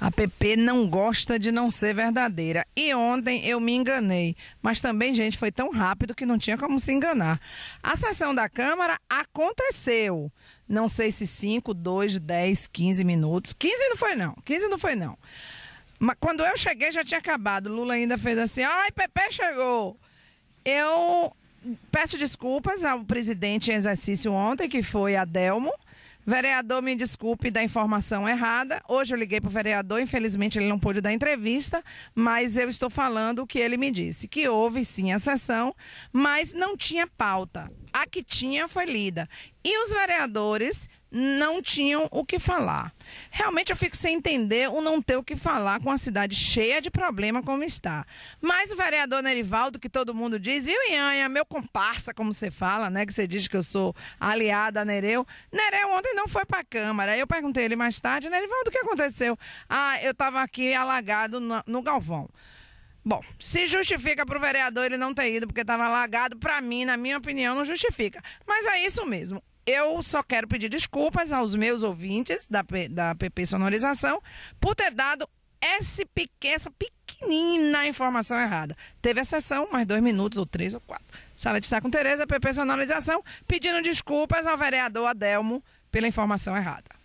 A PP não gosta de não ser verdadeira. E ontem eu me enganei. Mas também, gente, foi tão rápido que não tinha como se enganar. A sessão da Câmara aconteceu. Não sei se 5, 2, 10, 15 minutos. 15 não foi, não. 15 não foi, não. Mas quando eu cheguei já tinha acabado. Lula ainda fez assim: ai, Pepe chegou. Eu peço desculpas ao presidente em exercício ontem, que foi Adelmo Vereador, me desculpe da informação errada. Hoje eu liguei para o vereador, infelizmente ele não pôde dar entrevista, mas eu estou falando o que ele me disse: que houve sim a sessão, mas não tinha pauta a que tinha foi lida. E os vereadores não tinham o que falar. Realmente eu fico sem entender o não ter o que falar com a cidade cheia de problema como está. Mas o vereador Nerivaldo, que todo mundo diz, viu, Ianha, meu comparsa, como você fala, né? Que você diz que eu sou aliada a Nereu. Nereu ontem não foi para a Câmara. Eu perguntei ele mais tarde, Nerivaldo, o que aconteceu? Ah, eu estava aqui alagado no, no Galvão. Bom, se justifica pro vereador ele não ter ido porque estava lagado, para mim, na minha opinião, não justifica. Mas é isso mesmo. Eu só quero pedir desculpas aos meus ouvintes da, da PP Sonorização por ter dado esse essa pequenina informação errada. Teve a sessão, mais dois minutos, ou três, ou quatro. Sala de estar com Tereza, PP Sonorização, pedindo desculpas ao vereador Adelmo pela informação errada.